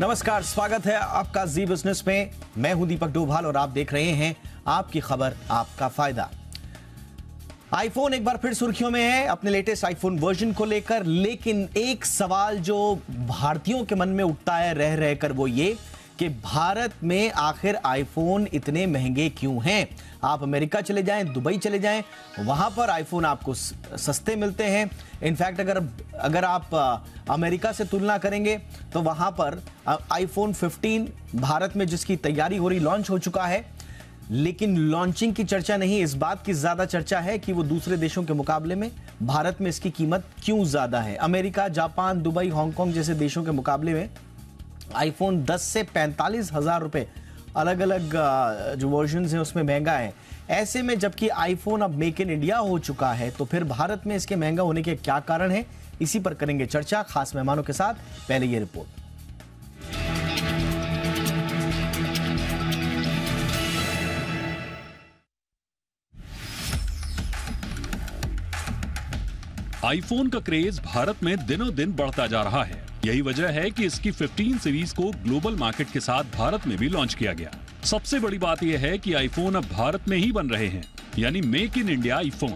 नमस्कार स्वागत है आपका जी बिजनेस में मैं हूं दीपक डोभाल और आप देख रहे हैं आपकी खबर आपका फायदा आईफोन एक बार फिर सुर्खियों में है अपने लेटेस्ट आईफोन वर्जन को लेकर लेकिन एक सवाल जो भारतीयों के मन में उठता है रह रहकर वो ये कि भारत में आखिर आईफोन इतने महंगे क्यों हैं आप अमेरिका चले जाएं दुबई चले जाएं वहां पर आईफोन आपको सस्ते मिलते हैं इनफैक्ट अगर अगर आप अमेरिका से तुलना करेंगे तो वहां पर आईफोन 15 भारत में जिसकी तैयारी हो रही लॉन्च हो चुका है लेकिन लॉन्चिंग की चर्चा नहीं इस बात की ज़्यादा चर्चा है कि वो दूसरे देशों के मुकाबले में भारत में इसकी कीमत क्यों ज़्यादा है अमेरिका जापान दुबई हांगकॉन्ग जैसे देशों के मुकाबले में आईफोन 10 से पैंतालीस हज़ार रुपये अलग अलग जो वर्जन हैं उसमें महंगा है ऐसे में जबकि आईफोन अब मेक इन इंडिया हो चुका है तो फिर भारत में इसके महंगा होने के क्या कारण है इसी पर करेंगे चर्चा खास मेहमानों के साथ पहले ये रिपोर्ट आईफोन का क्रेज भारत में दिनों दिन बढ़ता जा रहा है यही वजह है कि इसकी 15 सीरीज को ग्लोबल मार्केट के साथ भारत में भी लॉन्च किया गया सबसे बड़ी बात यह है कि आईफोन अब भारत में ही बन रहे हैं यानी मेक इन इंडिया आईफोन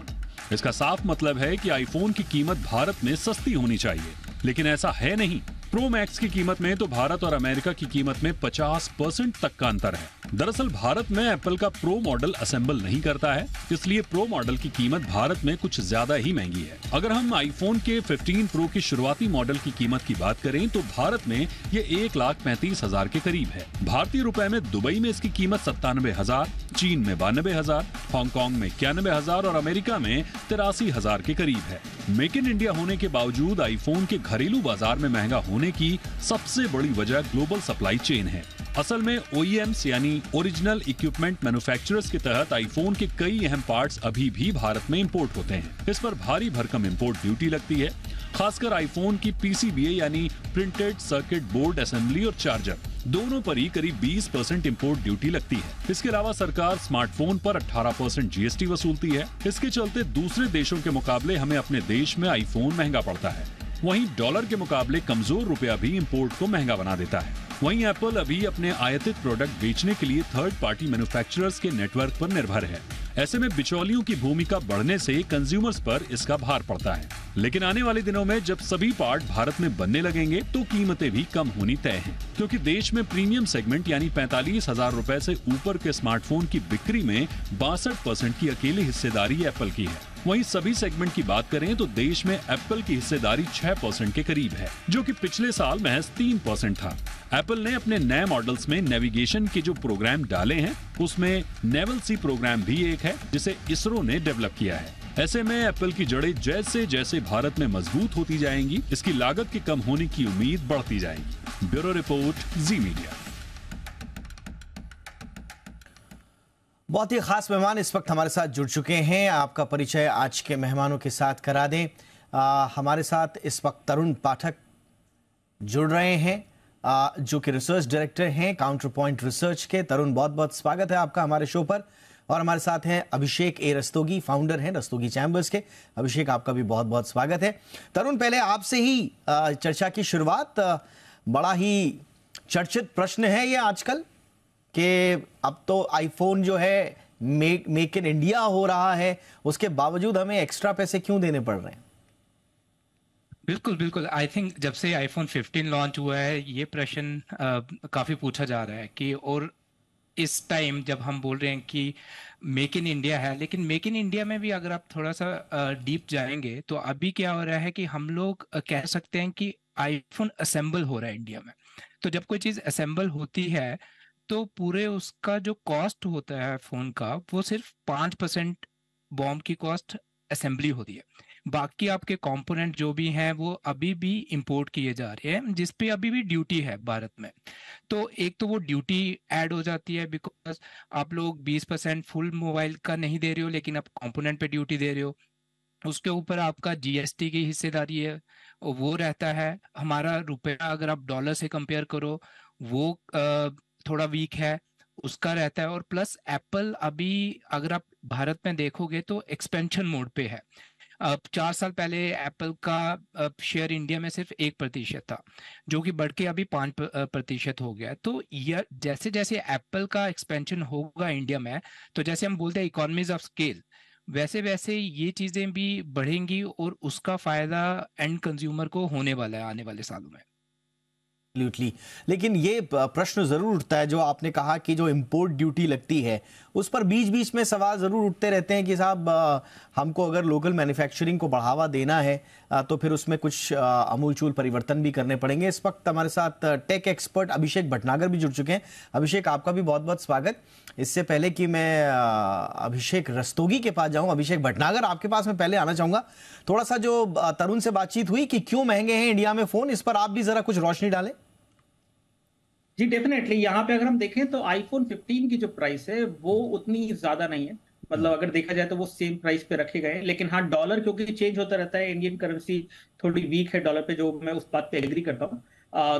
इसका साफ मतलब है कि आईफोन की कीमत भारत में सस्ती होनी चाहिए लेकिन ऐसा है नहीं प्रो मैक्स की कीमत में तो भारत और अमेरिका की कीमत में 50 परसेंट तक का अंतर है दरअसल भारत में एप्पल का प्रो मॉडल असेंबल नहीं करता है इसलिए प्रो मॉडल की कीमत भारत में कुछ ज्यादा ही महंगी है अगर हम आईफोन के 15 प्रो की शुरुआती मॉडल की कीमत की बात करें तो भारत में ये एक लाख पैंतीस हजार के करीब है भारतीय रुपए में दुबई में इसकी कीमत सत्तानबे हजार चीन में बानबे हजार हॉन्गकॉन्ग में इक्यानबे हजार और अमेरिका में तिरासी हजार के करीब है मेक इन इंडिया होने के बावजूद आईफोन के घरेलू बाजार में महंगा होने की सबसे बड़ी वजह ग्लोबल सप्लाई चेन है असल में ओ e यानी ओरिजिनल इक्विपमेंट मैन्युफैक्चरर्स के तहत आईफोन के कई अहम पार्ट्स अभी भी भारत में इंपोर्ट होते हैं इस पर भारी भरकम इंपोर्ट ड्यूटी लगती है खासकर आईफोन की पीसीबीए यानी प्रिंटेड सर्किट बोर्ड असेंबली और चार्जर दोनों पर ही करीब 20 परसेंट इम्पोर्ट ड्यूटी लगती है इसके अलावा सरकार स्मार्टफोन पर 18 परसेंट जीएसटी वसूलती है इसके चलते दूसरे देशों के मुकाबले हमें अपने देश में आईफोन महंगा पड़ता है वहीं डॉलर के मुकाबले कमजोर रुपया भी इम्पोर्ट को महंगा बना देता है वहीं एप्पल अभी अपने आयातित प्रोडक्ट बेचने के लिए थर्ड पार्टी मैन्युफैक्चरर्स के नेटवर्क पर निर्भर है ऐसे में बिचौलियों की भूमिका बढ़ने से कंज्यूमर्स पर इसका भार पड़ता है लेकिन आने वाले दिनों में जब सभी पार्ट भारत में बनने लगेंगे तो कीमतें भी कम होनी तय हैं क्योंकि देश में प्रीमियम सेगमेंट यानी पैंतालीस हजार रूपए ऐसी ऊपर के स्मार्टफोन की बिक्री में बासठ परसेंट की अकेली हिस्सेदारी एप्पल की है वहीं सभी सेगमेंट की बात करें तो देश में एप्पल की हिस्सेदारी छह परसेंट के करीब है जो कि पिछले साल महज तीन परसेंट था एप्पल ने अपने नए मॉडल्स में नेविगेशन के जो प्रोग्राम डाले हैं उसमें नेवल सी प्रोग्राम भी एक है जिसे इसरो ने डेवलप किया है ऐसे में एप्पल की जड़ें जैसे जैसे भारत में मजबूत होती जाएंगी इसकी लागत के कम होने की उम्मीद बढ़ती जाएगी ब्यूरो रिपोर्ट जी मीडिया बहुत ही खास मेहमान इस वक्त हमारे साथ जुड़ चुके हैं आपका परिचय आज के मेहमानों के साथ करा दें आ, हमारे साथ इस वक्त तरुण पाठक जुड़ रहे हैं जो कि रिसर्च डायरेक्टर हैं काउंटर पॉइंट रिसर्च के तरुण बहुत बहुत स्वागत है आपका हमारे शो पर और हमारे साथ हैं अभिषेक ए रस्तोगी फाउंडर हैं रस्तोगी चैम्बर्स के अभिषेक आपका भी बहुत बहुत स्वागत है तरुण पहले आपसे ही चर्चा की शुरुआत बड़ा ही चर्चित प्रश्न है ये आजकल कि अब तो आईफोन जो है मेक मेक इन इंडिया हो रहा है उसके बावजूद हमें एक्स्ट्रा पैसे क्यों देने पड़ रहे हैं बिल्कुल बिल्कुल आई थिंक जब से आईफोन 15 लॉन्च हुआ है ये प्रश्न काफ़ी पूछा जा रहा है कि और इस टाइम जब हम बोल रहे हैं कि मेक इन इंडिया है लेकिन मेक इन इंडिया में भी अगर आप थोड़ा सा डीप जाएंगे तो अभी क्या हो रहा है कि हम लोग कह सकते हैं कि आईफोन असेंबल हो रहा है इंडिया में तो जब कोई चीज़ असेंबल होती है तो पूरे उसका जो कॉस्ट होता है फ़ोन का वो सिर्फ पाँच परसेंट बॉम्ब की कॉस्ट असेंबली होती है बाकी आपके कंपोनेंट जो भी हैं वो अभी भी इंपोर्ट किए जा रहे हैं जिस पे अभी भी ड्यूटी है भारत में तो एक तो वो ड्यूटी ऐड हो जाती है बिकॉज आप लोग 20 परसेंट फुल मोबाइल का नहीं दे रहे हो लेकिन आप कंपोनेंट पे ड्यूटी दे रहे हो उसके ऊपर आपका जीएसटी की हिस्सेदारी है वो रहता है हमारा रुपया अगर आप डॉलर से कंपेयर करो वो थोड़ा वीक है उसका रहता है और प्लस एप्पल अभी अगर आप भारत में देखोगे तो एक्सपेंशन मोड पे है चार साल पहले एप्पल का शेयर इंडिया में सिर्फ एक प्रतिशत था जो कि बढ़ के अभी पाँच प्रतिशत हो गया तो यह जैसे जैसे एप्पल का एक्सपेंशन होगा इंडिया में तो जैसे हम बोलते हैं इकोनॉमीज ऑफ स्केल वैसे वैसे ये चीज़ें भी बढ़ेंगी और उसका फ़ायदा एंड कंज्यूमर को होने वाला है आने वाले सालों में एब्सोल्युटली लेकिन ये प्रश्न ज़रूर उठता है जो आपने कहा कि जो इम्पोर्ट ड्यूटी लगती है उस पर बीच बीच में सवाल ज़रूर उठते रहते हैं कि साहब हमको अगर लोकल मैन्युफैक्चरिंग को बढ़ावा देना है तो फिर उसमें कुछ अमूलचूल परिवर्तन भी करने पड़ेंगे इस वक्त हमारे साथ टेक एक्सपर्ट अभिषेक भटनागर भी जुड़ चुके हैं अभिषेक आपका भी बहुत बहुत स्वागत इससे पहले कि मैं अभिषेक रस्तोगी के पास जाऊं अभिषेक भटनागर आपके पास मैं पहले आना चाहूँगा थोड़ा सा जो तरुण से बातचीत हुई कि क्यों महंगे हैं इंडिया में फ़ोन इस पर आप भी ज़रा कुछ रोशनी डालें जी डेफिनेटली यहाँ पे अगर हम देखें तो आईफोन 15 की जो प्राइस है वो उतनी ज्यादा नहीं है मतलब अगर देखा जाए तो वो सेम प्राइस पे रखे गए लेकिन हाँ डॉलर क्योंकि चेंज होता रहता है इंडियन करेंसी थोड़ी वीक है डॉलर पे जो मैं उस बात पे एग्री करता हूँ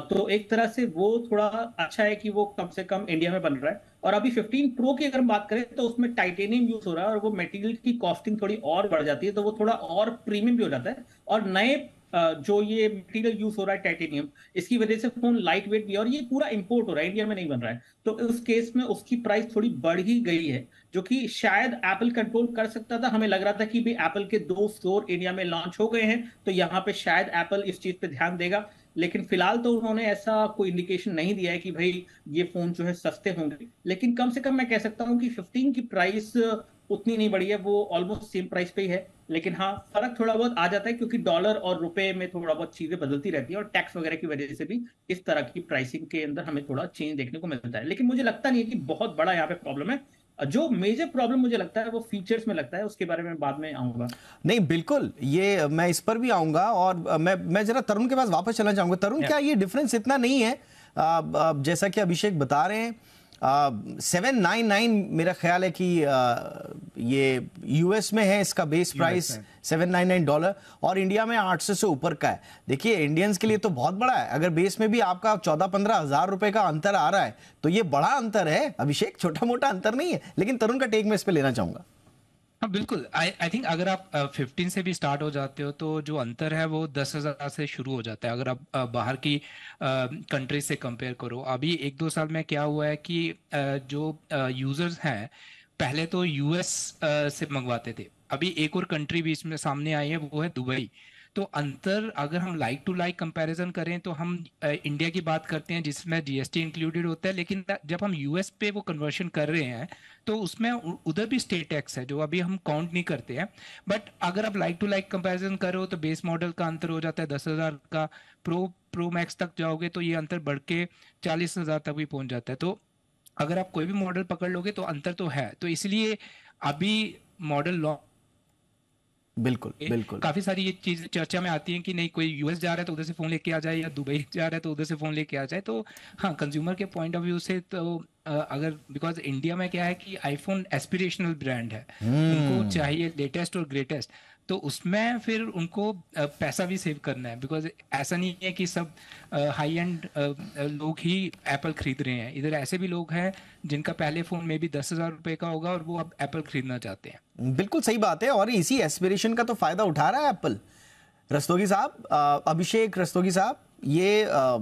तो एक तरह से वो थोड़ा अच्छा है कि वो कम से कम इंडिया में बन रहा है और अभी 15 प्रो की अगर हम बात करें तो उसमें टाइटेनियम यूज हो रहा है और वो मटेरियल की कॉस्टिंग थोड़ी और बढ़ जाती है तो वो थोड़ा और प्रीमियम भी हो जाता है और नए जो ये मटेरियल यूज हो रहा है टाइटेनियम इसकी वजह से फोन लाइट वेट भी और ये पूरा इंपोर्ट हो रहा है इंडिया में नहीं बन रहा है तो उस केस में उसकी प्राइस थोड़ी बढ़ ही गई है जो कि शायद एप्पल कंट्रोल कर सकता था हमें लग रहा था कि भी एप्पल के दो स्टोर इंडिया में लॉन्च हो गए हैं तो यहाँ पे शायद एप्पल इस चीज पे ध्यान देगा लेकिन फिलहाल तो उन्होंने ऐसा कोई इंडिकेशन नहीं दिया है कि भाई ये फोन जो है सस्ते होंगे लेकिन कम से कम मैं कह सकता हूँ कि फिफ्टीन की प्राइस उतनी नहीं बढ़ी है वो ऑलमोस्ट सेम प्राइस पे ही है लेकिन हाँ फर्क थोड़ा बहुत आ जाता है क्योंकि डॉलर और रुपए में थोड़ा बहुत चीजें बदलती रहती है और टैक्स वगैरह की वजह से भी इस तरह की प्राइसिंग के अंदर हमें थोड़ा चेंज देखने को मिलता है लेकिन मुझे लगता नहीं है कि बहुत बड़ा यहाँ पे प्रॉब्लम है जो मेजर प्रॉब्लम मुझे लगता है वो फीचर्स में लगता है उसके बारे में बाद में आऊंगा नहीं बिल्कुल ये मैं इस पर भी आऊंगा और मैं मैं जरा तरुण के पास वापस चलना चाहूंगा तरुण क्या ये डिफरेंस इतना नहीं है जैसा कि अभिषेक बता रहे हैं सेवन नाइन नाइन मेरा ख्याल है कि uh, ये यूएस में है इसका base price seven nine nine dollar और इंडिया में आठ सौ से ऊपर का है देखिए इंडियंस के लिए तो बहुत बड़ा है अगर बेस में भी आपका चौदह पंद्रह हजार रुपए का अंतर आ रहा है तो ये बड़ा अंतर है अभिषेक छोटा मोटा अंतर नहीं है लेकिन तरुण का टेक में इस पर लेना चाहूंगा हाँ बिल्कुल आई आई थिंक अगर आप फिफ्टीन से भी स्टार्ट हो जाते हो तो जो अंतर है वो दस हज़ार से शुरू हो जाता है अगर आप uh, बाहर की कंट्री uh, से कंपेयर करो अभी एक दो साल में क्या हुआ है कि uh, जो यूज़र्स हैं पहले तो यूएस से मंगवाते थे अभी एक और कंट्री भी इसमें सामने आई है वो है दुबई तो अंतर अगर हम लाइक टू लाइक कंपैरिजन करें तो हम इंडिया की बात करते हैं जिसमें जीएसटी इंक्लूडेड होता है लेकिन जब हम यूएस पे वो कन्वर्शन कर रहे हैं तो उसमें उधर भी स्टेट टैक्स है जो अभी हम काउंट नहीं करते हैं बट अगर आप लाइक टू लाइक कंपेरिजन करो तो बेस मॉडल का अंतर हो जाता है दस हज़ार का प्रो प्रो मैक्स तक जाओगे तो ये अंतर बढ़ के चालीस हज़ार तक भी पहुँच जाता है तो अगर आप कोई भी मॉडल पकड़ लोगे तो अंतर तो है तो इसलिए अभी मॉडल लॉन्च बिल्कुल बिल्कुल काफी सारी ये चीज चर्चा में आती है कि नहीं कोई यूएस जा रहा है तो उधर से फोन लेके आ जाए या दुबई जा रहा है तो उधर से फोन लेके आ जाए तो हाँ कंज्यूमर के पॉइंट ऑफ व्यू से तो अगर बिकॉज इंडिया में क्या है कि आईफोन एस्पिरेशनल ब्रांड है हम्म। उनको चाहिए लेटेस्ट और ग्रेटेस्ट तो उसमें फिर उनको पैसा भी सेव करना है बिकॉज ऐसा नहीं है कि सब हाई एंड लोग ही एप्पल खरीद रहे हैं इधर ऐसे भी लोग हैं जिनका पहले फ़ोन में भी दस हज़ार रुपये का होगा और वो अब एप्पल खरीदना चाहते हैं बिल्कुल सही बात है और इसी एस्पिरेशन का तो फ़ायदा उठा रहा है एप्पल रस्तोगी साहब अभिषेक रस्तोगी साहब ये आ,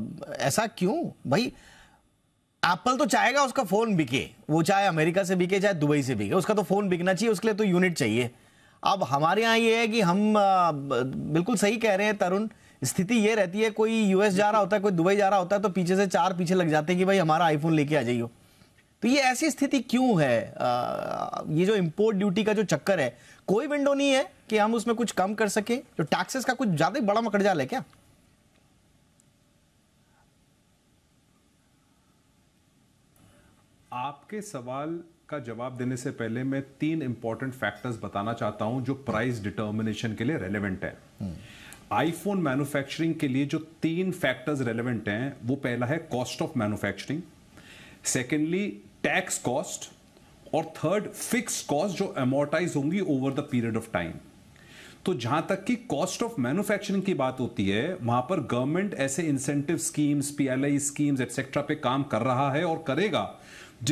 ऐसा क्यों भाई एप्पल तो चाहेगा उसका फ़ोन बिके वो चाहे अमेरिका से बिके चाहे दुबई से बिके उसका तो फ़ोन बिकना चाहिए उसके लिए तो यूनिट चाहिए अब हमारे यहाँ ये है कि हम बिल्कुल सही कह रहे हैं तरुण स्थिति ये रहती है कोई यूएस जा रहा होता है कोई दुबई जा रहा होता है तो पीछे से चार पीछे लग जाते हैं कि भाई हमारा आईफोन लेके आ जाइयो तो ये ऐसी स्थिति क्यों है आ, ये जो इम्पोर्ट ड्यूटी का जो चक्कर है कोई विंडो नहीं है कि हम उसमें कुछ कम कर सके जो टैक्सेस का कुछ ज़्यादा बड़ा जाल है क्या आपके सवाल का जवाब देने से पहले मैं तीन इंपॉर्टेंट फैक्टर्स बताना चाहता हूं जो प्राइस डिटर्मिनेशन के लिए रेलेवेंट है आईफोन मैन्युफैक्चरिंग के लिए जो तीन फैक्टर्स रेलेवेंट हैं वो पहला है cost of manufacturing secondly tax cost और थर्ड फिक्स कॉस्ट जो एमोटाइज होंगी over the period of time तो जहां तक कि कॉस्ट ऑफ मैन्युफैक्चरिंग की बात होती है वहां पर गवर्नमेंट ऐसे incentive schemes PLI schemes etcetera पे काम कर रहा है और करेगा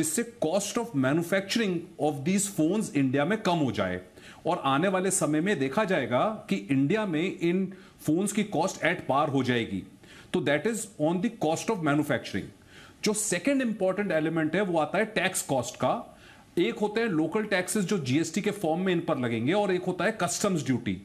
जिससे cost of manufacturing of these phones India में कम हो जाए और आने वाले समय में देखा जाएगा कि इंडिया में इन फोन्स की कॉस्ट एट पार हो जाएगी तो that is on the cost of manufacturing जो सेकेंड इंपॉर्टेंट एलिमेंट है वो आता है टैक्स कॉस्ट का एक होते हैं लोकल टैक्सेस जो जीएसटी के फॉर्म में इन पर लगेंगे और एक होता है कस्टम्स ड्यूटी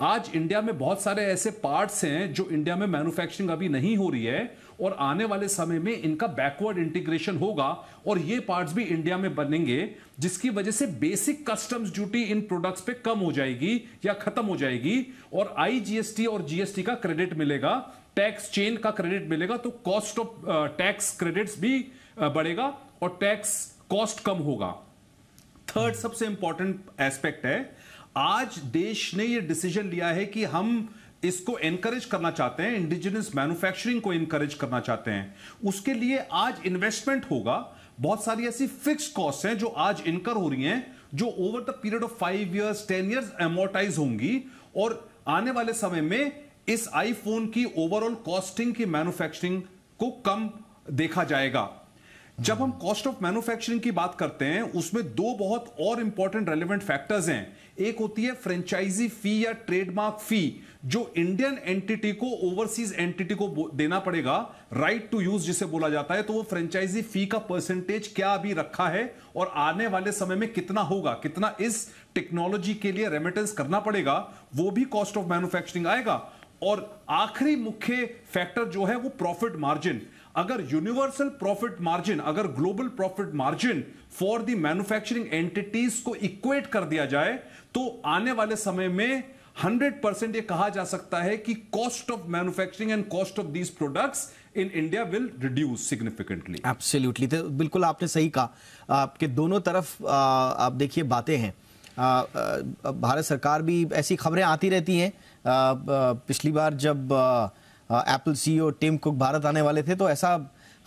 आज इंडिया में बहुत सारे ऐसे पार्ट्स हैं जो इंडिया में मैन्युफैक्चरिंग अभी नहीं हो रही है और आने वाले समय में इनका बैकवर्ड इंटीग्रेशन होगा और ये पार्ट्स भी इंडिया में बनेंगे जिसकी वजह से बेसिक कस्टम्स ड्यूटी इन प्रोडक्ट्स पे कम हो जाएगी या खत्म हो जाएगी और आईजीएसटी और जीएसटी का क्रेडिट मिलेगा टैक्स चेन का क्रेडिट मिलेगा तो कॉस्ट ऑफ टैक्स क्रेडिट्स भी बढ़ेगा और टैक्स कॉस्ट कम होगा थर्ड सबसे इंपॉर्टेंट एस्पेक्ट है आज देश ने ये डिसीजन लिया है कि हम इसको एनकरेज करना चाहते हैं इंडिजिनस मैन्युफैक्चरिंग को एनकरेज करना चाहते हैं उसके लिए आज इन्वेस्टमेंट होगा बहुत सारी ऐसी फिक्स कॉस्ट हैं जो आज इनकर हो रही हैं जो over the period of five years ten years amortize होंगी और आने वाले समय में इस आईफोन की ओवरऑल कॉस्टिंग की मैन्युफैक्चरिंग को कम देखा जाएगा जब हम कॉस्ट ऑफ मैन्युफैक्चरिंग की बात करते हैं उसमें दो बहुत और इंपॉर्टेंट रेलिवेंट फैक्टर्स हैं एक होती है फ्रेंचाइजी फी या ट्रेडमार्क फी जो इंडियन एंटिटी को ओवरसीज एंटिटी को देना पड़ेगा राइट टू यूज जिसे बोला जाता है तो वो फ्रेंचाइजी फी का परसेंटेज क्या अभी रखा है और आने वाले समय में कितना होगा कितना इस टेक्नोलॉजी के लिए रेमिटेंस करना पड़ेगा वो भी कॉस्ट ऑफ मैन्युफैक्चरिंग आएगा और आखिरी मुख्य फैक्टर जो है वो प्रॉफिट मार्जिन अगर यूनिवर्सल प्रॉफिट मार्जिन अगर global profit margin for the manufacturing entities को इक्वेट कर दिया जाए तो आने वाले समय में 100 परसेंट यह कहा जा सकता है कि cost of manufacturing and cost of these products in India will reduce significantly absolutely तो बिल्कुल आपने सही कहा आपके दोनों तरफ आप देखिए बातें हैं भारत सरकार भी ऐसी खबरें आती रहती हैं पिछली बार जब आ, Apple CEO Tim Cook Bharat आने वाले थे तो ऐसा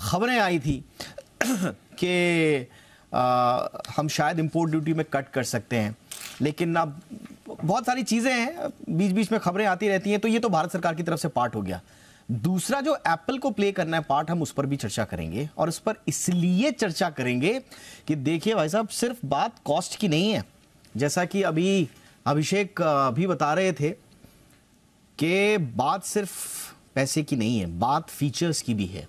खबरें आई थी कि हम शायद इम्पोर्ट ड्यूटी में कट कर सकते हैं लेकिन अब बहुत सारी चीज़ें हैं बीच बीच में खबरें आती रहती हैं तो ये तो भारत सरकार की तरफ से पार्ट हो गया दूसरा जो एप्पल को प्ले करना है पार्ट हम उस पर भी चर्चा करेंगे और उस पर इसलिए चर्चा करेंगे कि देखिए भाई साहब सिर्फ बात कॉस्ट की नहीं है जैसा कि अभी अभिषेक भी बता रहे थे कि बात सिर्फ पैसे की नहीं है बात फीचर्स की भी है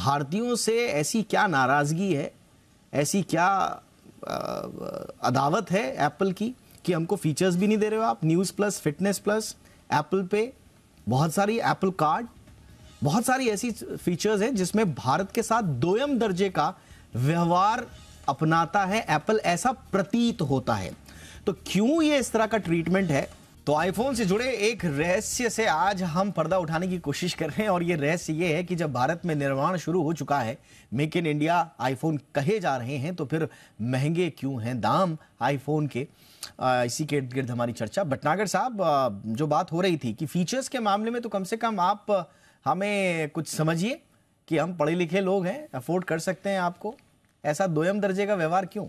भारतीयों से ऐसी क्या नाराज़गी है ऐसी क्या आ, अदावत है एप्पल की कि हमको फीचर्स भी नहीं दे रहे हो आप News plus Fitness plus Apple पे बहुत सारी एप्पल कार्ड बहुत सारी ऐसी फीचर्स हैं जिसमें भारत के साथ दोयम दर्जे का व्यवहार अपनाता है एप्पल ऐसा प्रतीत होता है तो क्यों ये इस तरह का ट्रीटमेंट है तो आईफोन से जुड़े एक रहस्य से आज हम पर्दा उठाने की कोशिश कर रहे हैं और ये रहस्य ये है कि जब भारत में निर्माण शुरू हो चुका है मेक इन इंडिया आईफोन कहे जा रहे हैं तो फिर महंगे क्यों हैं दाम आईफोन के इसी के इर्द गिर्द हमारी चर्चा भटनागर साहब जो बात हो रही थी कि फीचर्स के मामले में तो कम से कम आप हमें कुछ समझिए कि हम पढ़े लिखे लोग हैं अफोर्ड कर सकते हैं आपको ऐसा दोयम दर्जे का व्यवहार क्यों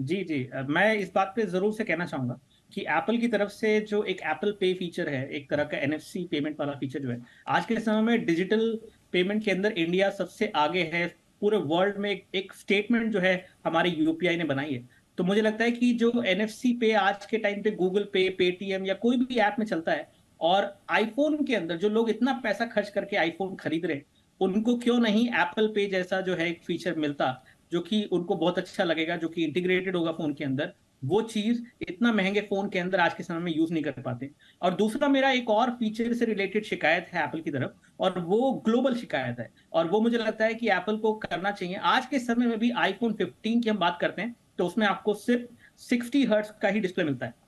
जी जी मैं इस बात पे जरूर से कहना चाहूंगा कि एप्पल की तरफ से जो एक एप्पल पे फीचर है एक तरह का एन पेमेंट वाला फीचर जो है आज के समय में डिजिटल पेमेंट के अंदर इंडिया सबसे आगे है पूरे वर्ल्ड में एक स्टेटमेंट जो है हमारे यूपीआई ने बनाई है तो मुझे लगता है कि जो एन पे आज के टाइम पे गूगल पे पेटीएम या कोई भी ऐप में चलता है और आईफोन के अंदर जो लोग इतना पैसा खर्च करके आईफोन खरीद रहे उनको क्यों नहीं एप्पल पे जैसा जो है एक फीचर मिलता जो कि उनको बहुत अच्छा लगेगा जो कि इंटीग्रेटेड होगा फोन के अंदर वो चीज इतना महंगे फोन के अंदर आज के समय में यूज नहीं कर पाते और दूसरा मेरा एक और फीचर से रिलेटेड शिकायत है एप्पल की तरफ और वो ग्लोबल शिकायत है और वो मुझे लगता है कि एप्पल को करना चाहिए आज के समय में भी आईफोन 15 की हम बात करते हैं तो उसमें आपको सिर्फ 60 हर्ट्स का ही डिस्प्ले मिलता है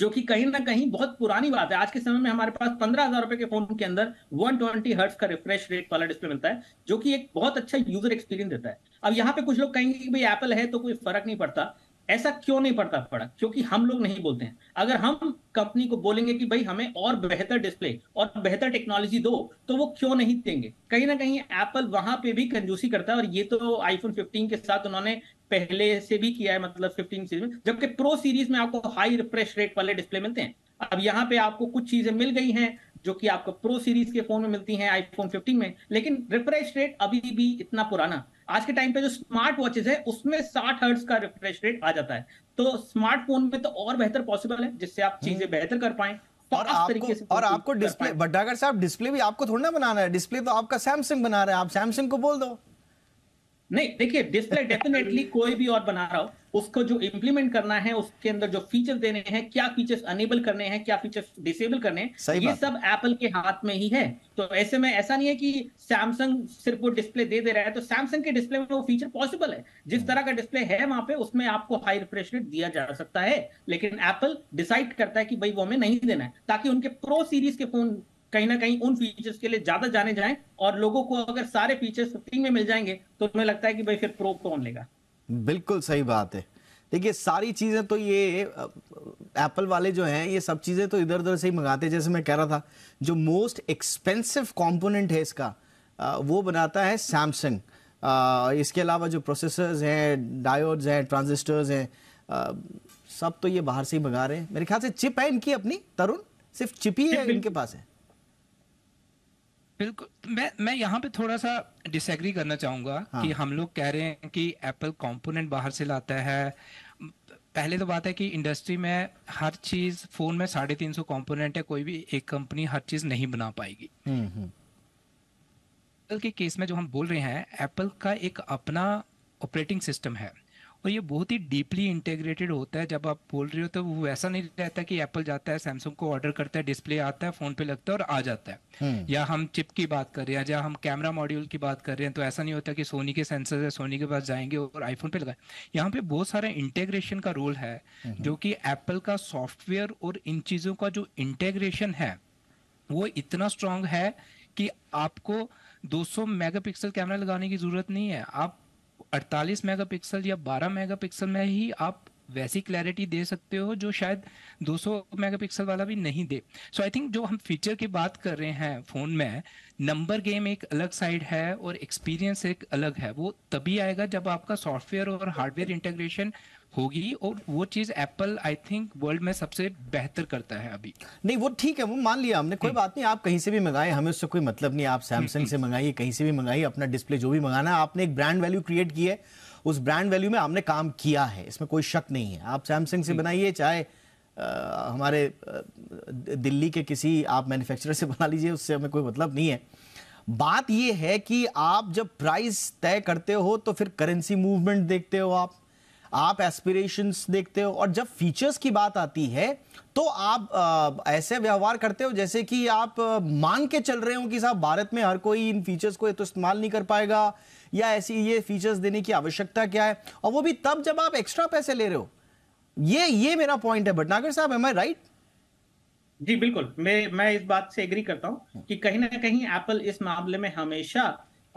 जो कि कहीं ना कहीं बहुत पुरानी बात है आज के समय में हमारे पास पंद्रह हजार रुपए के फोन के अंदर वन ट्वेंटी हर्ट्स का रिफ्रेश रेट वाला डिस्प्ले मिलता है जो कि एक बहुत अच्छा यूजर एक्सपीरियंस देता है अब यहाँ पे कुछ लोग कहेंगे कि भाई एप्पल है तो कोई फर्क नहीं पड़ता ऐसा क्यों नहीं पड़ता पड़ा क्योंकि हम लोग नहीं बोलते हैं अगर हम कंपनी को बोलेंगे कि भाई हमें और बेहतर डिस्प्ले और बेहतर टेक्नोलॉजी दो तो वो क्यों नहीं देंगे कहीं ना कहीं एप्पल वहां पे भी कंजूसी करता है और ये तो आईफोन 15 के साथ उन्होंने पहले से भी किया है मतलब 15 सीरीज में जबकि प्रो सीरीज में आपको हाई रिफ्रेश रेट वाले डिस्प्ले मिलते हैं अब यहाँ पे आपको कुछ चीजें मिल गई हैं जो कि आपको प्रो सीरीज के फोन में मिलती हैं आईफोन 15 में लेकिन रिफ्रेश रेट अभी भी इतना पुराना आज के टाइम पे जो स्मार्ट वॉचेज है उसमें साठ हर्ट्स का रिफ्रेश रेट आ जाता है तो स्मार्टफोन में तो और बेहतर पॉसिबल है जिससे आप चीजें हम्म। बेहतर कर पाए तो और आपको और आपको डिस्प्ले बड्डागर साहब डिस्प्ले भी आपको थोड़ा ना बनाना है डिस्प्ले तो आपका सैमसंग बना रहा है आप सैमसंग को बोल दो नहीं देखिए डिस्प्ले डेफिनेटली कोई भी और बना रहा हो उसको जो इम्प्लीमेंट करना है उसके अंदर जो फीचर्स देने हैं क्या फीचर्स अनेबल करने हैं क्या फीचर्स डिसेबल करने हैं ये सब एप्पल के हाथ में ही है तो ऐसे में ऐसा नहीं है कि सैमसंग सिर्फ वो डिस्प्ले दे दे रहा है तो सैमसंग के डिस्प्ले में वो फीचर पॉसिबल है जिस हम्म। तरह का डिस्प्ले है वहां पे उसमें आपको हाई रिफ्रेश रेट दिया जा सकता है लेकिन एप्पल डिसाइड करता है कि भाई वो हमें नहीं देना है ताकि उनके प्रो सीरीज के फोन कहीं ना कहीं उन फीचर्स के लिए ज्यादा जाने जाएं और लोगों को अगर सारे फीचर्स फिफ्टीन में मिल जाएंगे तो हमें लगता है कि भाई फिर प्रो कौन लेगा बिल्कुल सही बात है देखिए सारी चीज़ें तो ये एप्पल वाले जो हैं ये सब चीज़ें तो इधर उधर से ही मंगाते हैं जैसे मैं कह रहा था जो मोस्ट एक्सपेंसिव कंपोनेंट है इसका वो बनाता है सैमसंग इसके अलावा जो प्रोसेसर्स हैं डायोड्स हैं ट्रांजिस्टर्स हैं सब तो ये बाहर से ही मंगा रहे हैं मेरे ख्याल से चिप है इनकी अपनी तरुण सिर्फ चिप ही है इनके पास है बिल्कुल मैं मैं यहाँ पे थोड़ा सा डिसएग्री करना चाहूंगा हाँ. कि हम लोग कह रहे हैं कि एप्पल कंपोनेंट बाहर से लाता है पहले तो बात है कि इंडस्ट्री में हर चीज फोन में साढ़े तीन सौ कॉम्पोनेंट है कोई भी एक कंपनी हर चीज नहीं बना पाएगी एप्पल हम्म, हम्म। के केस में जो हम बोल रहे हैं एप्पल का एक अपना ऑपरेटिंग सिस्टम है और ये बहुत ही डीपली इंटेग्रेटेड होता है जब आप बोल रहे हो तो वो वैसा नहीं रहता कि एप्पल जाता है सैमसंग को ऑर्डर करता है डिस्प्ले आता है फोन पे लगता है और आ जाता है हम्म। या हम चिप की बात कर रहे हैं या हम कैमरा मॉड्यूल की बात कर रहे हैं तो ऐसा नहीं होता कि सोनी के सेंसर है सोनी के पास जाएंगे और आईफोन पे लगाए यहाँ पे बहुत सारा इंटेग्रेशन का रोल है हम्म। जो कि एप्पल का सॉफ्टवेयर और इन चीज़ों का जो इंटेग्रेशन है वो इतना स्ट्रांग है कि आपको 200 मेगापिक्सल कैमरा लगाने की जरूरत नहीं है आप 48 मेगापिक्सल या 12 मेगापिक्सल में ही आप वैसी क्लैरिटी दे सकते हो जो शायद 200 मेगापिक्सल वाला भी नहीं दे सो आई थिंक जो हम फीचर की बात कर रहे हैं फ़ोन में नंबर गेम एक अलग साइड है और एक्सपीरियंस एक अलग है वो तभी आएगा जब आपका सॉफ्टवेयर और हार्डवेयर इंटेग्रेशन होगी और वो चीज एप्पल आई थिंक वर्ल्ड में सबसे बेहतर करता है अभी नहीं वो ठीक है वो मान लिया हमने कोई हम्म। बात नहीं आप कहीं से भी मंगाए हमें उससे कोई मतलब नहीं आप सैमसंग हम्म, हम्म। से मंगाइए कहीं से भी मंगाइए अपना डिस्प्ले जो भी मंगाना है आपने एक ब्रांड वैल्यू क्रिएट की है उस ब्रांड वैल्यू में आपने काम किया है इसमें कोई शक नहीं है आप सैमसंग से बनाइए चाहे आ, हमारे दिल्ली के किसी आप मैन्युफैक्चरर से बना लीजिए उससे हमें कोई मतलब नहीं है बात यह है कि आप जब प्राइस तय करते हो तो फिर करेंसी मूवमेंट देखते हो आप आप एस्पिरेशंस देखते हो और जब फीचर्स की बात आती है तो आप आ, ऐसे व्यवहार करते हो जैसे कि आप आ, मान के चल रहे हो कि साहब भारत में हर कोई इन फीचर्स को तो इस्तेमाल नहीं कर पाएगा या ऐसी ये फीचर्स देने की आवश्यकता क्या है और वो भी तब जब आप एक्स्ट्रा पैसे ले रहे हो ये ये मेरा पॉइंट है भटनागर साहब एम आई राइट जी बिल्कुल मैं मैं इस बात से एग्री करता हूँ कि कहीं ना कहीं एप्पल इस मामले में हमेशा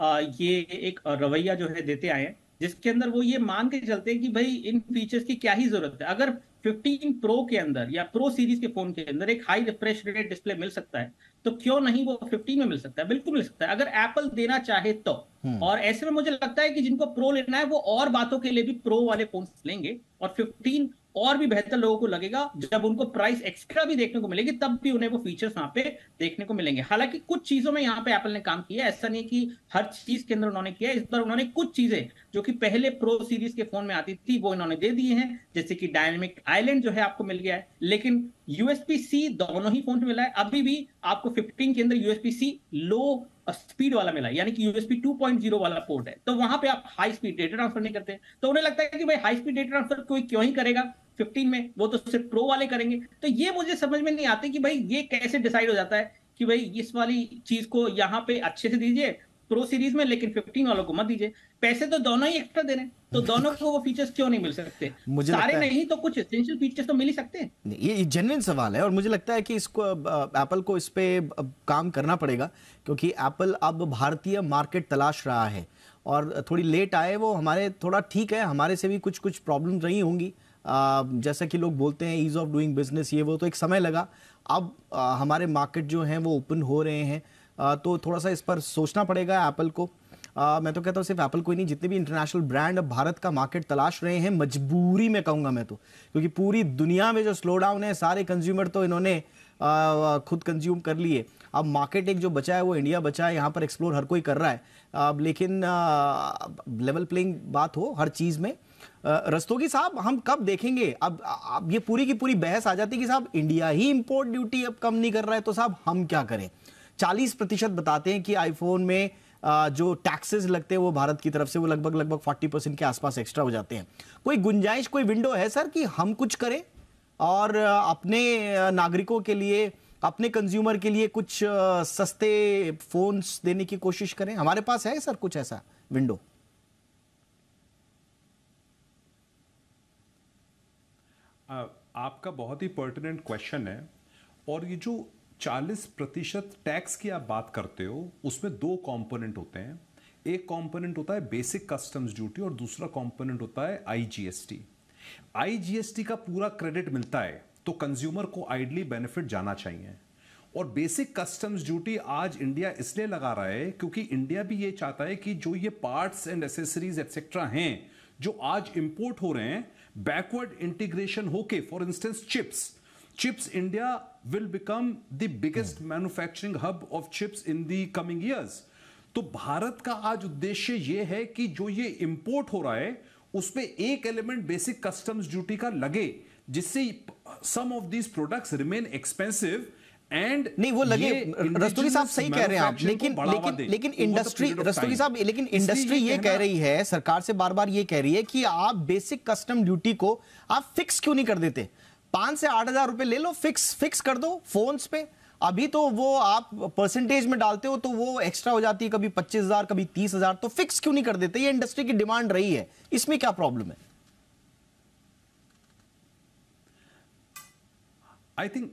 आ, ये एक रवैया जो है देते आए हैं जिसके अंदर वो ये मान के चलते हैं कि भाई इन फीचर्स की क्या ही जरूरत है अगर 15 प्रो के अंदर या प्रो सीरीज के फोन के अंदर एक हाई रिफ्रेश रेट डिस्प्ले मिल सकता है तो क्यों नहीं वो 15 में मिल सकता है बिल्कुल मिल सकता है अगर एप्पल देना चाहे तो हम्म। और ऐसे में मुझे लगता है कि जिनको प्रो लेना है वो और बातों के लिए भी प्रो वाले फोन लेंगे और फिफ्टीन और भी बेहतर लोगों को लगेगा जब उनको प्राइस एक्स्ट्रा भी देखने को मिलेगी तब भी उन्हें वो फीचर्स यहाँ पे देखने को मिलेंगे हालांकि कुछ चीजों में यहाँ पे एप्पल ने काम किया ऐसा नहीं कि हर चीज के अंदर उन्होंने किया इस बार उन्होंने कुछ चीजें जो कि पहले प्रो सीरीज के फोन में आती थी वो इन्होंने दे दिए हैं जैसे कि डायनेमिक आइलैंड जो है आपको मिल गया है लेकिन यूएसपी सी दोनों ही फोन मिला है अभी भी आपको फिफ्टीन के अंदर यूएसपी सी लो स्पीड वाला मिला यानी कि यूएसपी टू पॉइंट जीरो वाला पोर्ट है तो वहां पे आप हाई स्पीड डेटा ट्रांसफर नहीं करते तो उन्हें लगता है कि भाई हाई स्पीड डेटा ट्रांसफर कोई क्यों ही करेगा 15 में वो तो सिर्फ प्रो वाले करेंगे तो ये मुझे समझ में नहीं आते कि भाई ये कैसे डिसाइड हो जाता है कि भाई इस वाली चीज को यहाँ पे अच्छे से दीजिए प्रो सीरीज में लेकिन 15 वालों को मत दीजिए पैसे तो दोनों ही एक्स्ट्रा दे रहे हैं तो दोनों को वो फीचर्स क्यों नहीं मिल सकते मुझे सारे नहीं है। तो कुछ एसेंशियल फीचर्स तो मिल ही सकते हैं ये जेन्युइन सवाल है और मुझे लगता है कि इसको एप्पल को इस पे काम करना पड़ेगा क्योंकि एप्पल अब भारतीय मार्केट तलाश रहा है और थोड़ी लेट आए वो हमारे थोड़ा ठीक है हमारे से भी कुछ कुछ प्रॉब्लम रही होंगी जैसा कि लोग बोलते हैं ईज़ ऑफ डूइंग बिजनेस ये वो तो एक समय लगा अब हमारे मार्केट जो हैं वो ओपन हो रहे हैं तो थोड़ा सा इस पर सोचना पड़ेगा एप्पल को आ, मैं तो कहता हूँ सिर्फ एप्पल को ही नहीं जितने भी इंटरनेशनल ब्रांड अब भारत का मार्केट तलाश रहे हैं मजबूरी में कहूँगा मैं तो क्योंकि पूरी दुनिया में जो स्लो डाउन है सारे कंज्यूमर तो इन्होंने आ, खुद कंज्यूम कर लिए अब मार्केट एक जो बचा है वो इंडिया बचा है यहाँ पर एक्सप्लोर हर कोई कर रहा है अब लेकिन आ, लेवल प्लेइंग बात हो हर चीज़ में रस्तोगी साहब हम कब देखेंगे अब अब ये पूरी की पूरी बहस आ जाती है कि साहब इंडिया ही इंपोर्ट ड्यूटी अब कम नहीं कर रहा है तो साहब हम क्या करें चालीस प्रतिशत बताते हैं कि आईफोन में जो टैक्सेस लगते हैं वो भारत की तरफ से वो लगभग लगभग 40 परसेंट के आसपास एक्स्ट्रा हो जाते हैं कोई गुंजाइश कोई विंडो है सर कि हम कुछ करें और अपने नागरिकों के लिए अपने कंज्यूमर के लिए कुछ सस्ते फोन्स देने की कोशिश करें हमारे पास है सर कुछ ऐसा विंडो आपका बहुत ही पर्टिनेंट क्वेश्चन है और ये जो 40 प्रतिशत टैक्स की आप बात करते हो उसमें दो कंपोनेंट होते हैं एक कंपोनेंट होता है बेसिक कस्टम्स ड्यूटी और दूसरा कंपोनेंट होता है आईजीएसटी आईजीएसटी का पूरा क्रेडिट मिलता है तो कंज्यूमर को आइडली बेनिफिट जाना चाहिए और बेसिक कस्टम्स ड्यूटी आज इंडिया इसलिए लगा रहा है क्योंकि इंडिया भी ये चाहता है कि जो ये पार्ट्स एंड एसेसरीज एक्सेट्रा हैं जो आज इंपोर्ट हो रहे हैं बैकवर्ड इंटीग्रेशन होके for instance chips Chips India will become the biggest hmm. manufacturing hub of chips in the coming years. तो भारत का आज उद्देश्य ये है कि जो ये इंपोर्ट हो रहा है उस पर एक एलिमेंट बेसिक कस्टम्स ड्यूटी का लगे जिससे some of these products remain expensive and नहीं वो लगे रस्तोगी साहब सही कह रहे हैं आप लेकिन लेकिन लेकिन इंडस्ट्री रस्तोगी साहब लेकिन इंडस्ट्री ये कह रही है सरकार से बार बार ये कह रही है कि आप बेसिक कस्टम ड्यूटी को आप फिक्स क्यों नहीं कर देते पांच से आठ हजार रुपए ले लो फिक्स फिक्स कर दो फोन्स पे अभी तो वो आप परसेंटेज में डालते हो तो वो एक्स्ट्रा हो जाती है कभी पच्चीस हजार कभी तीस हजार तो फिक्स क्यों नहीं कर देते ये इंडस्ट्री की डिमांड रही है इसमें क्या प्रॉब्लम है आई थिंक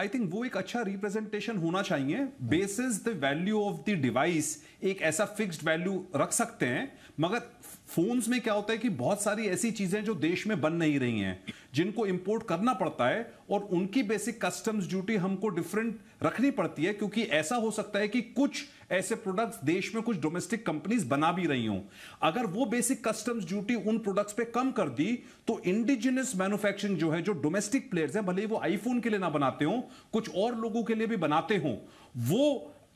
आई थिंक वो एक अच्छा रिप्रेजेंटेशन होना चाहिए basis the value of the device एक ऐसा फिक्स्ड वैल्यू रख सकते हैं मगर फोन्स में क्या होता है कि बहुत सारी ऐसी चीजें जो देश में बन नहीं रही हैं जिनको इंपोर्ट करना पड़ता है और उनकी बेसिक कस्टम्स ड्यूटी हमको डिफरेंट रखनी पड़ती है क्योंकि ऐसा हो सकता है कि कुछ ऐसे प्रोडक्ट्स देश में कुछ डोमेस्टिक कंपनीज बना भी रही हों अगर वो बेसिक कस्टम्स ड्यूटी उन प्रोडक्ट्स पे कम कर दी तो इंडिजिनस मैन्युफैक्चरिंग जो है जो डोमेस्टिक प्लेयर्स हैं भले ही वो आईफोन के लिए ना बनाते हों कुछ और लोगों के लिए भी बनाते हों वो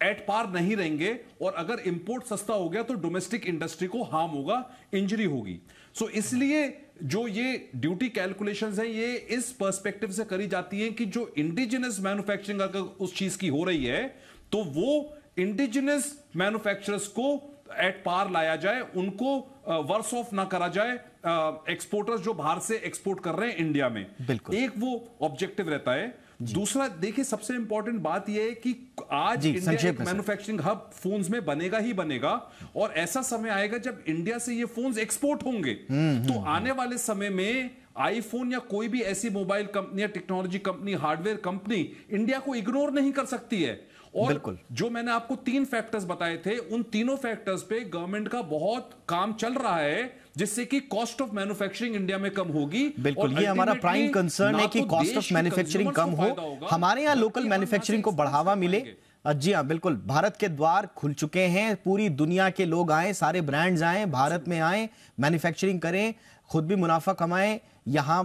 एट पार नहीं रहेंगे और अगर इंपोर्ट सस्ता हो गया तो डोमेस्टिक इंडस्ट्री को हार्म होगा इंजरी होगी सो so इसलिए जो ये ड्यूटी कैलकुलेशंस हैं ये इस पर्सपेक्टिव से करी जाती हैं कि जो इंडिजिनस मैन्युफैक्चरिंग अगर उस चीज की हो रही है तो वो इंडिजिनस मैन्युफैक्चरर्स को एट पार लाया जाए उनको वर्स ऑफ ना करा जाए एक्सपोर्टर्स जो बाहर से एक्सपोर्ट कर रहे हैं इंडिया में एक वो ऑब्जेक्टिव रहता है दूसरा देखिए सबसे इंपॉर्टेंट बात यह है कि आज इंडिया एक मैन्युफैक्चरिंग हब फोन्स में बनेगा ही बनेगा और ऐसा समय आएगा जब इंडिया से ये फोन्स एक्सपोर्ट होंगे हम्म, हम्म, तो हम्म। आने वाले समय में आईफोन या कोई भी ऐसी मोबाइल कंपनी या technology company hardware company India को इग्नोर नहीं कर सकती है और जो मैंने आपको तीन फैक्टर्स बताए थे उन तीनों फैक्टर्स पे गवर्नमेंट का बहुत काम चल रहा है जिससे कि कॉस्ट ऑफ मैन्युफैक्चरिंग इंडिया में कम होगी बिल्कुल ये हमारा प्राइम कंसर्न है कि कॉस्ट ऑफ मैन्युफैक्चरिंग कम हो हमारे यहाँ लोकल मैन्युफैक्चरिंग को बढ़ावा मिले जी हाँ बिल्कुल भारत के द्वार खुल चुके हैं पूरी दुनिया के लोग आए सारे ब्रांड्स आए भारत में आए मैन्युफैक्चरिंग करें खुद भी मुनाफा कमाएं यहाँ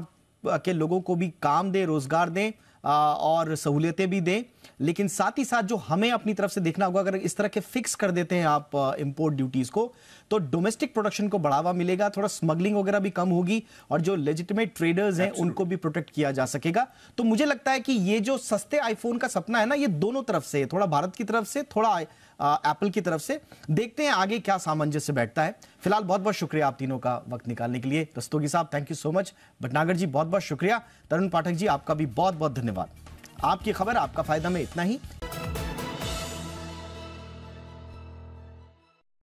के लोगों को भी काम दें रोजगार दें और सहूलियतें भी दें लेकिन साथ ही साथ जो हमें अपनी तरफ से देखना होगा अगर इस तरह के फिक्स कर देते हैं आप इंपोर्ट ड्यूटीज को तो डोमेस्टिक प्रोडक्शन को बढ़ावा मिलेगा थोड़ा स्मगलिंग वगैरह भी कम होगी और जो लेजिटिमेट ट्रेडर्स हैं उनको भी प्रोटेक्ट किया जा सकेगा तो मुझे लगता है कि ये जो सस्ते आईफोन का सपना है ना ये दोनों तरफ से थोड़ा भारत की तरफ से थोड़ा एप्पल की तरफ से देखते हैं आगे क्या सामंजस्य बैठता है फिलहाल बहुत बहुत शुक्रिया आप तीनों का वक्त निकालने के लिए रस्तोगी साहब thank you so much Bhatnagar ji बहुत बहुत शुक्रिया तरुण पाठक जी आपका भी बहुत बहुत धन्यवाद आपकी खबर आपका फायदा में इतना ही